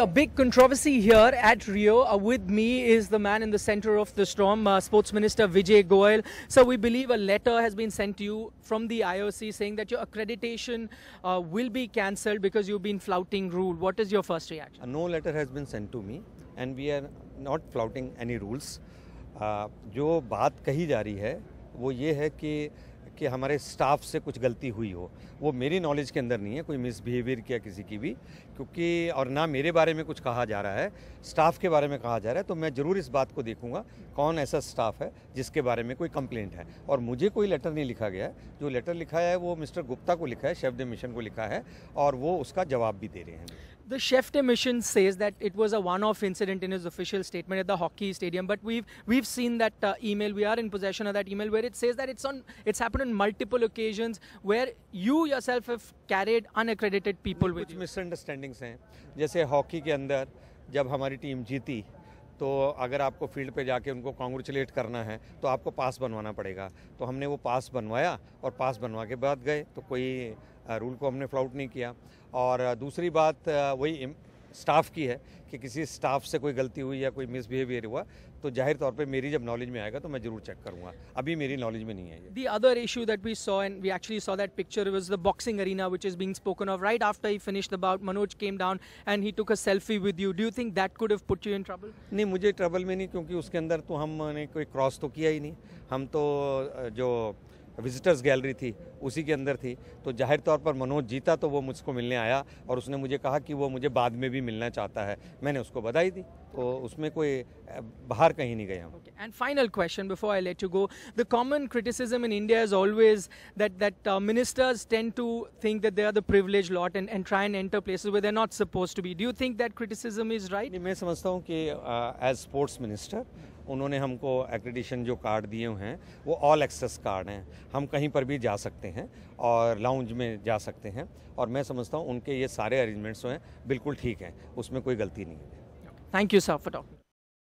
A big controversy here at Rio. Uh, with me is the man in the center of the storm, uh, Sports Minister Vijay Goel. So we believe a letter has been sent to you from the IOC saying that your accreditation uh, will be cancelled because you've been flouting rule. What is your first reaction? Uh, no letter has been sent to me and we are not flouting any rules. जो बात कही जा रही है वो ये है कि कि हमारे स्टाफ से कुछ गलती हुई हो वो मेरी नॉलेज के अंदर नहीं है कोई मिसबिहेवियर किया किसी की भी क्योंकि और ना मेरे बारे में कुछ कहा जा रहा है स्टाफ के बारे में कहा जा रहा है तो मैं ज़रूर इस बात को देखूंगा कौन ऐसा स्टाफ है जिसके बारे में कोई कंप्लेंट है और मुझे कोई लेटर नहीं लिखा गया है जो लेटर लिखा है वो मिस्टर गुप्ता को लिखा है शेफ द मिशन को लिखा है और वो उसका जवाब भी दे रहे हैं The chef de mission says that it was a one-off incident in his official statement at the hockey stadium, but we've we've seen that uh, email. We are in possession of that email where it says that it's on it's happened on multiple occasions where you yourself have carried unaccredited people with you. Misunderstandings हैं जैसे hockey के अंदर जब हमारी team जीती तो अगर आपको फील्ड पे जाके उनको कॉन्ग्रेचुलेट करना है तो आपको पास बनवाना पड़ेगा तो हमने वो पास बनवाया और पास बनवा के बाद गए तो कोई रूल को हमने फ्लाउट नहीं किया और दूसरी बात वही स्टाफ की है कि किसी स्टाफ से कोई गलती हुई या कोई मिसबिहेवियर हुआ तो जाहिर तौर पे मेरी जब नॉलेज में आएगा तो मैं जरूर चेक करूंगा अभी मेरी नॉलेज में नहीं है the other issue that we saw and we actually saw that picture was the boxing arena which is being spoken of right after he finished about Manoj came down and he took a selfie with you do you think that could have put you in trouble नहीं मुझे trouble में नहीं क्योंकि उसके अंदर तो हमने कोई क्रॉस तो किया ही नहीं हम तो जो विजिटर्स गैलरी थी उसी के अंदर थी तो जाहिर तौर पर मनोज जीता तो वो मुझको मिलने आया और उसने मुझे कहा कि वो मुझे बाद में भी मिलना चाहता है मैंने उसको बधाई दी तो उसमें कोई बाहर कहीं नहीं गए हम and final question before I let you go the common criticism in India is always that that ministers tend to think that they are the privilege lot and and try and enter places where they are not supposed to be do you think that criticism is right मैं समझता हूँ कि as sports minister उन्होंने हमको accreditation जो card दिए हुए हैं वो ऑल एक्सेस कार्ड हैं हम कहीं पर भी जा सकते हैं और लाउंज में जा सकते हैं और मैं समझता हूँ उनके ये सारे अरेंजमेंट्स जो हैं बिल्कुल ठीक हैं उसमें कोई गलती नहीं है Thank you, sir, for talking.